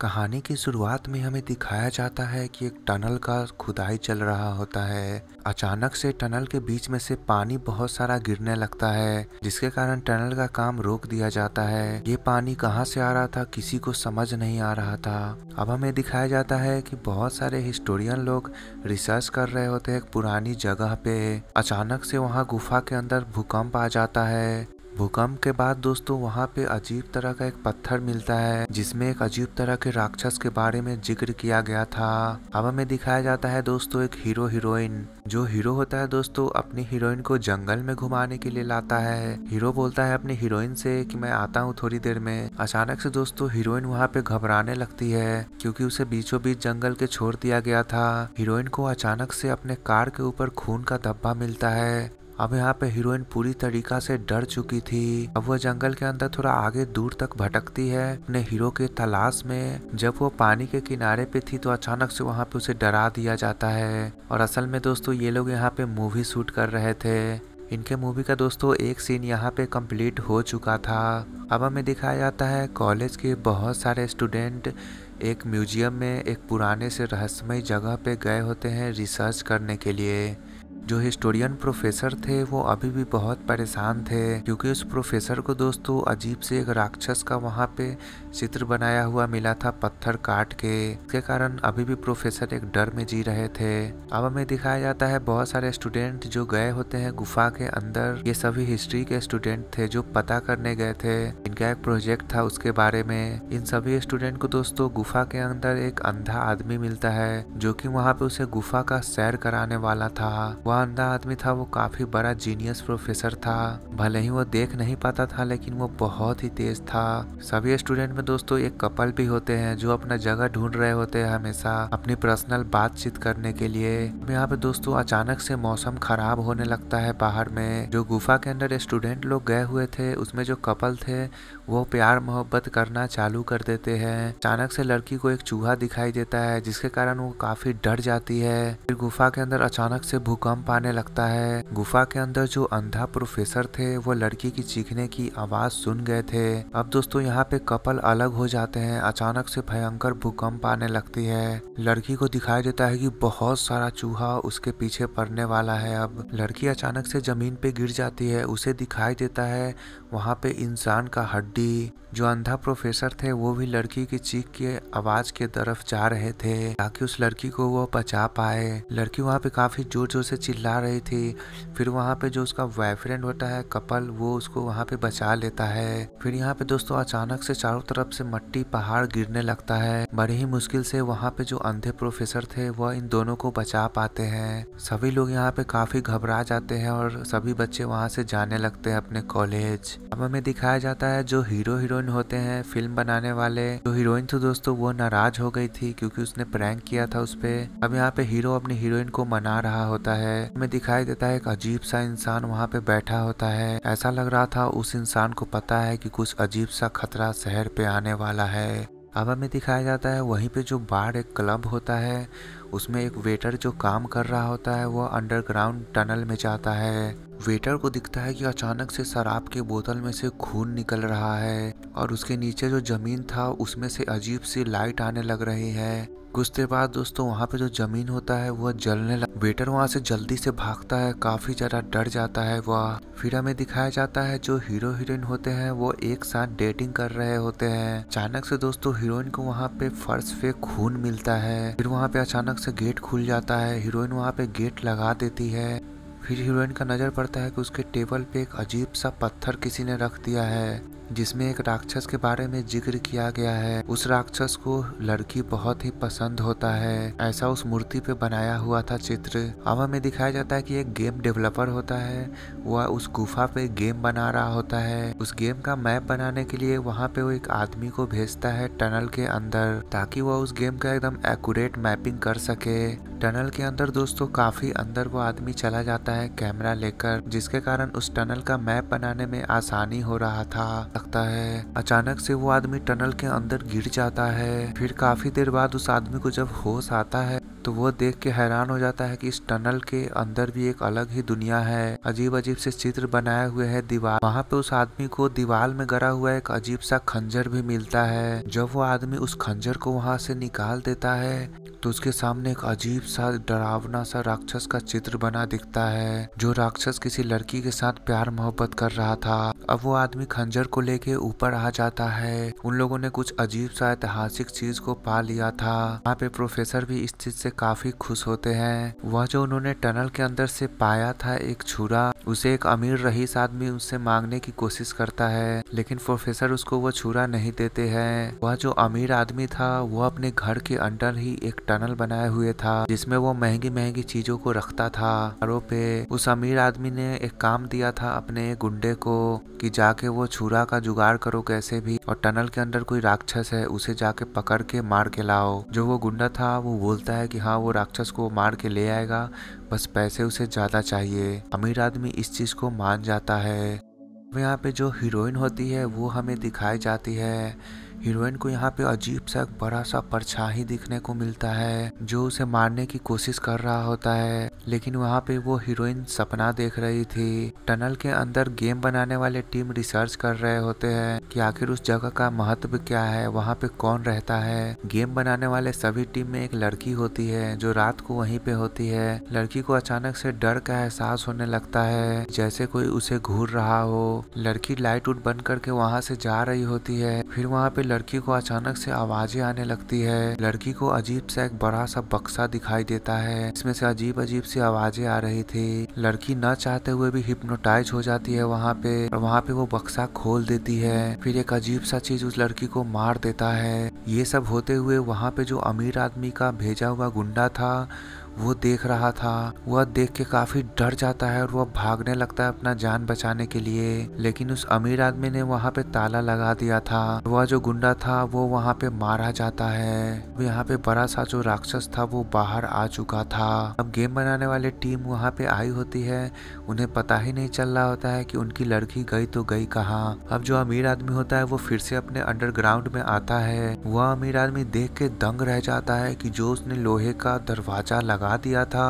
कहानी की शुरुआत में हमें दिखाया जाता है कि एक टनल का खुदाई चल रहा होता है अचानक से टनल के बीच में से पानी बहुत सारा गिरने लगता है जिसके कारण टनल का काम रोक दिया जाता है ये पानी कहाँ से आ रहा था किसी को समझ नहीं आ रहा था अब हमें दिखाया जाता है कि बहुत सारे हिस्टोरियन लोग रिसर्च कर रहे होते हैं एक पुरानी जगह पे अचानक से वहाँ गुफा के अंदर भूकंप आ जाता है भूकंप के बाद दोस्तों वहाँ पे अजीब तरह का एक पत्थर मिलता है जिसमें एक अजीब तरह के राक्षस के बारे में जिक्र किया गया था अब हमें दिखाया जाता है दोस्तों एक हीरो हीरोइन जो हीरो होता है दोस्तों अपनी हीरोइन को जंगल में घुमाने के लिए लाता है हीरो बोलता है अपनी हीरोइन से कि मैं आता हूँ थोड़ी देर में अचानक से दोस्तों हीरोइन वहाँ पे घबराने लगती है क्योंकि उसे बीचों बीच जंगल के छोड़ दिया गया था हीरोइन को अचानक से अपने कार के ऊपर खून का धब्बा मिलता है अब यहाँ पे हीरोइन पूरी तरीका से डर चुकी थी अब वह जंगल के अंदर थोड़ा आगे दूर तक भटकती है अपने हीरो के तलाश में जब वो पानी के किनारे पे थी तो अचानक से वहाँ पे उसे डरा दिया जाता है और असल में दोस्तों ये लोग यहाँ पे मूवी शूट कर रहे थे इनके मूवी का दोस्तों एक सीन यहाँ पे कम्प्लीट हो चुका था अब हमें दिखाया जाता है कॉलेज के बहुत सारे स्टूडेंट एक म्यूजियम में एक पुराने से रहस्यमय जगह पे गए होते हैं रिसर्च करने के लिए जो हिस्टोरियन प्रोफेसर थे वो अभी भी बहुत परेशान थे क्योंकि उस प्रोफेसर को दोस्तों अजीब से एक राक्षस का वहाँ पे चित्र बनाया हुआ मिला था पत्थर काट के इसके कारण अभी भी प्रोफेसर एक डर में जी रहे थे अब हमें दिखाया जाता है बहुत सारे स्टूडेंट जो गए होते हैं गुफा के अंदर ये सभी हिस्ट्री के स्टूडेंट थे जो पता करने गए थे इनका एक प्रोजेक्ट था उसके बारे में इन सभी स्टूडेंट को दोस्तों गुफा के अंदर एक अंधा आदमी मिलता है जो की वहाँ पे उसे गुफा का सैर कराने वाला था वह ईमानदार आदमी था वो काफ़ी बड़ा जीनियस प्रोफेसर था भले ही वो देख नहीं पाता था लेकिन वो बहुत ही तेज था सभी स्टूडेंट में दोस्तों एक कपल भी होते हैं जो अपना जगह ढूंढ रहे होते हैं हमेशा अपनी पर्सनल बातचीत करने के लिए यहाँ पे दोस्तों अचानक से मौसम खराब होने लगता है बाहर में जो गुफा के अंदर स्टूडेंट लोग गए हुए थे उसमें जो कपल थे वो प्यार मोहब्बत करना चालू कर देते हैं अचानक से लड़की को एक चूहा दिखाई देता है जिसके कारण वो काफी डर जाती है फिर गुफा के अंदर अचानक से भूकंप आने लगता है गुफा के अंदर जो अंधा प्रोफेसर थे वो लड़की की चीखने की आवाज सुन गए थे अब दोस्तों यहाँ पे कपल अलग हो जाते हैं अचानक से भयंकर भूकंप आने लगती है लड़की को दिखाई देता है की बहुत सारा चूहा उसके पीछे पड़ने वाला है अब लड़की अचानक से जमीन पे गिर जाती है उसे दिखाई देता है वहाँ पे इंसान का हड्डी डी जो अंधा प्रोफेसर थे वो भी लड़की की चीख के आवाज के तरफ जा रहे थे ताकि उस लड़की को वो बचा पाए लड़की वहाँ पे काफी जोर जोर से चिल्ला रही थी फिर वहाँ पे जो उसका बॉयफ्रेंड होता है कपल वो उसको वहाँ पे बचा लेता है फिर यहाँ पे दोस्तों अचानक से चारों तरफ से मट्टी पहाड़ गिरने लगता है बड़ी ही मुश्किल से वहाँ पे जो अंधे प्रोफेसर थे वह इन दोनों को बचा पाते हैं सभी लोग यहाँ पे काफी घबरा जाते हैं और सभी बच्चे वहाँ से जाने लगते हैं अपने कॉलेज अब हमें दिखाया जाता है जो हीरो हीरोइन होते हैं फिल्म बनाने वाले जो हीरोइन थी दोस्तों वो नाराज हो गई थी क्योंकि उसने प्रैंक किया था उसपे अब यहाँ पे हीरो अपनी हीरोइन को मना रहा होता है हमें दिखाई देता है एक अजीब सा इंसान वहाँ पे बैठा होता है ऐसा लग रहा था उस इंसान को पता है कि कुछ अजीब सा खतरा शहर पे आने वाला है अब हमें दिखाया जाता है वहीं पे जो बाढ़ एक क्लब होता है उसमें एक वेटर जो काम कर रहा होता है वो अंडरग्राउंड टनल में जाता है वेटर को दिखता है कि अचानक से शराब के बोतल में से खून निकल रहा है और उसके नीचे जो जमीन था उसमें से अजीब सी लाइट आने लग रही है कुछ देर बाद दोस्तों वहाँ पे जो जमीन होता है वह जलने लग वेटर वहाँ से जल्दी से भागता है काफी ज्यादा डर जाता है वह फिर हमें दिखाया जाता है जो हीरो हीरोइन होते हैं वो एक साथ डेटिंग कर रहे होते हैं अचानक से दोस्तों हीरोइन को वहाँ पे फर्श पे खून मिलता है फिर वहाँ पे अचानक से गेट खुल जाता है हीरोइन वहाँ पे गेट लगा देती है फिर हीरोइन का नज़र पड़ता है कि उसके टेबल पे एक अजीब सा पत्थर किसी ने रख दिया है जिसमें एक राक्षस के बारे में जिक्र किया गया है उस राक्षस को लड़की बहुत ही पसंद होता है ऐसा उस मूर्ति पे बनाया हुआ था चित्र अब हमें दिखाया जाता है कि एक गेम डेवलपर होता है वह उस गुफा पे गेम बना रहा होता है उस गेम का मैप बनाने के लिए वहाँ पे वो एक आदमी को भेजता है टनल के अंदर ताकि वह उस गेम का एकदम एकट मैपिंग कर सके टनल के अंदर दोस्तों काफी अंदर वो आदमी चला जाता है कैमरा लेकर जिसके कारण उस टनल का मैप बनाने में आसानी हो रहा था लगता है अचानक से वो आदमी टनल के अंदर गिर जाता है फिर काफी देर बाद उस आदमी को जब होश आता है तो वो देख के हैरान हो जाता है कि इस टनल के अंदर भी एक अलग ही दुनिया है अजीब अजीब से चित्र बनाए हुए है दीवार वहाँ पे उस आदमी को दीवार में गरा हुआ एक अजीब सा खंजर भी मिलता है जब वो आदमी उस खंजर को वहाँ से निकाल देता है तो उसके सामने एक अजीब सा डरावना सा राक्षस का चित्र बना दिखता है जो राक्षस किसी लड़की के साथ प्यार मोहब्बत कर रहा था अब वो आदमी खंजर को लेके ऊपर आ जाता है उन लोगों ने कुछ अजीब सा ऐतिहासिक चीज को पा लिया था वहाँ पे प्रोफेसर भी इस चीज से काफी खुश होते हैं वह जो उन्होंने टनल के अंदर से पाया था एक छुरा उसे एक अमीर रईस आदमी उससे मांगने की कोशिश करता है लेकिन प्रोफेसर उसको वो छुरा नहीं देते हैं वह जो अमीर आदमी था वह अपने घर के अंदर ही एक टनल टनल बनाए हुए था जिसमें वो महंगी महंगी चीजों को रखता था कारों पे उस अमीर आदमी ने एक काम दिया था अपने गुंडे को कि जाके वो छुरा का जुगाड़ करो कैसे भी और टनल के अंदर कोई राक्षस है उसे जाके पकड़ के मार के लाओ जो वो गुंडा था वो बोलता है कि हाँ वो राक्षस को मार के ले आएगा बस पैसे उसे ज्यादा चाहिए अमीर आदमी इस चीज को मान जाता है यहाँ पे जो हीरोइन होती है वो हमें दिखाई जाती है हीरोइन को यहाँ पे अजीब सा बड़ा सा परछाई दिखने को मिलता है जो उसे मारने की कोशिश कर रहा होता है लेकिन वहाँ पे वो हीरोइन सपना देख रही थी टनल के अंदर गेम बनाने वाले टीम रिसर्च कर रहे होते हैं कि आखिर उस जगह का महत्व क्या है वहाँ पे कौन रहता है गेम बनाने वाले सभी टीम में एक लड़की होती है जो रात को वहीं पे होती है लड़की को अचानक से डर का एहसास होने लगता है जैसे कोई उसे घूर रहा हो लड़की लाइट उट बन करके वहाँ से जा रही होती है फिर वहाँ पे लड़की को अचानक से आवाजें आने लगती है लड़की को अजीब सा एक बड़ा सा बक्सा दिखाई देता है इसमें से अजीब अजीब सी आवाजें आ रही थी लड़की न चाहते हुए भी हिप्नोटाइज हो जाती है वहाँ पे और वहाँ पे वो बक्सा खोल देती है फिर एक अजीब सा चीज उस लड़की को मार देता है ये सब होते हुए वहाँ पे जो अमीर आदमी का भेजा हुआ गुंडा था वो देख रहा था वह देख के काफी डर जाता है और वह भागने लगता है अपना जान बचाने के लिए लेकिन उस अमीर आदमी ने वहाँ पे ताला लगा दिया था वह जो गुंडा था वो वहाँ पे मारा जाता है यहाँ पे बड़ा सा जो राक्षस था वो बाहर आ चुका था अब गेम बनाने वाले टीम वहाँ पे आई होती है उन्हें पता ही नहीं चल रहा होता है की उनकी लड़की गई तो गई कहाँ अब जो अमीर आदमी होता है वो फिर से अपने अंडरग्राउंड में आता है वह अमीर आदमी देख के दंग रह जाता है की जो उसने लोहे का दरवाजा लगा लगा दिया था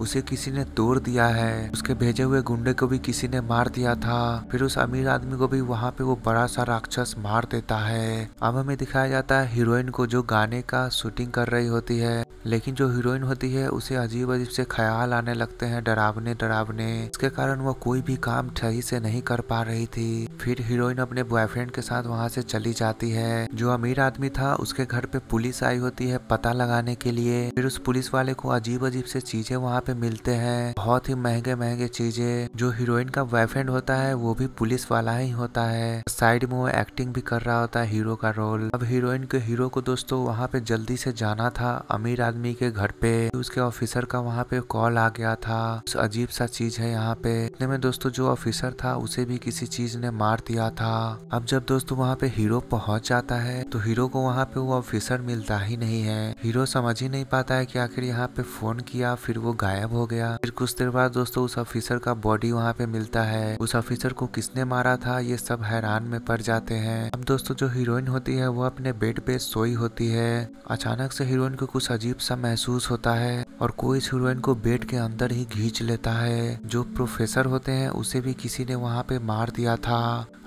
उसे किसी ने तोड़ दिया है उसके भेजे हुए गुंडे को भी किसी ने मार दिया था फिर उस अमीर आदमी को भी वहाँ पे वो बड़ा सा राक्षस मार देता है अब हमें दिखाया जाता है हीरोइन को जो गाने का शूटिंग कर रही होती है लेकिन जो हीरोइन होती है उसे अजीब अजीब से ख्याल आने लगते हैं डरावने डरावने इसके कारण वो कोई भी काम सही से नहीं कर पा रही थी फिर हीरोइन अपने बॉयफ्रेंड के साथ वहाँ से चली जाती है जो अमीर आदमी था उसके घर पे पुलिस आई होती है पता लगाने के लिए फिर उस पुलिस वाले को अजीब अजीब से चीजें वहाँ पे मिलते हैं बहुत ही महंगे महंगे चीजें जो हीरोइन का बॉयफ्रेंड होता है वो भी पुलिस वाला ही होता है साइड में वो एक्टिंग भी कर रहा होता है हीरो का रोल अब हीरोइन के हीरो को दोस्तों वहाँ पे जल्दी से जाना था अमीर आदमी के घर पे उसके ऑफिसर का वहाँ पे कॉल आ गया था अजीब सा चीज है यहाँ पे इतने में दोस्तों जो ऑफिसर था उसे भी किसी चीज ने मार दिया था अब जब दोस्तों वहाँ पे हीरो पहुंच जाता है तो हीरो को वहाँ पे वो ऑफिसर मिलता ही नहीं है हीरो समझ ही नहीं पाता है कि आखिर यहाँ पे फोन किया फिर वो गायब गायब हो गया फिर कुछ देर बाद दोस्तों उस ऑफिसर का बॉडी वहाँ पे मिलता है उस ऑफिसर को किसने मारा था ये सब हैरान में पड़ जाते हैं अब दोस्तों जो हीरोइन होती है वो अपने बेड पे सोई होती है अचानक से हीरोइन को कुछ अजीब सा महसूस होता है और कोई इस हीरोइन को बेड के अंदर ही घींच लेता है जो प्रोफेसर होते हैं उसे भी किसी ने वहाँ पे मार दिया था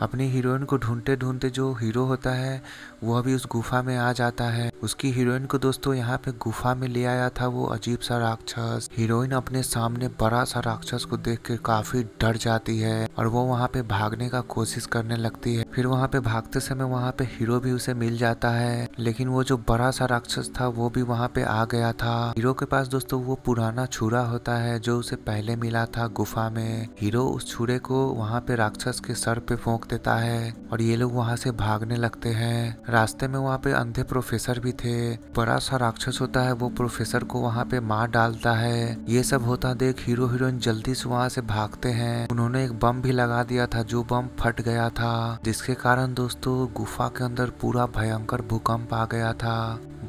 अपनी हीरोइन को ढूंढते ढूंढते जो हीरो होता है वह भी उस गुफा में आ जाता है उसकी हीरोइन को दोस्तों यहाँ पे गुफा में ले आया था वो अजीब सा राक्षस हीरोइन अपने सामने बड़ा सा राक्षस को देख के काफी डर जाती है और वो वहाँ पे भागने का कोशिश करने लगती है फिर वहाँ पे भागते समय वहाँ पे हीरो भी उसे मिल जाता है लेकिन वो जो बड़ा सा राक्षस था वो भी वहाँ पे आ गया था हीरो के पास दोस्तों वो पुराना छुरा होता है जो उसे पहले मिला था गुफा में हीरो उस छुरे को वहाँ पे राक्षस के सर पे फोंक देता है और ये लोग वहाँ से भागने लगते हैं रास्ते में वहाँ पे अंधे प्रोफेसर भी थे बड़ा सा राक्षस होता है वो प्रोफेसर को वहाँ पे मार डालता है ये सब होता देख हीरो हीरोइन जल्दी से वहाँ से भागते हैं उन्होंने एक बम भी लगा दिया था जो बम फट गया था जिसके जिसके कारण दोस्तों गुफा के अंदर पूरा भयंकर भूकंप आ गया था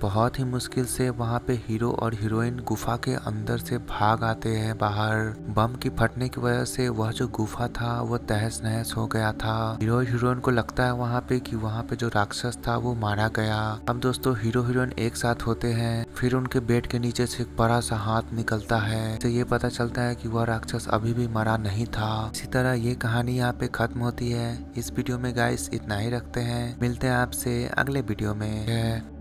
बहुत ही मुश्किल से वहाँ पे हीरो और हीरोइन गुफा के अंदर से भाग आते हैं बाहर बम की फटने की वजह से वह जो गुफा था वो तहस नहस हो गया था हीरो हीरोइन को लगता है वहाँ पे कि वहाँ पे जो राक्षस था वो मारा गया अब दोस्तों हीरो हीरोइन एक साथ होते हैं फिर उनके बेड के नीचे से एक बड़ा सा हाथ निकलता है तो ये पता चलता है कि वह राक्षस अभी भी मरा नहीं था इसी तरह ये कहानी यहाँ पे खत्म होती है इस वीडियो में गाइस इतना ही रखते हैं मिलते हैं आपसे अगले वीडियो में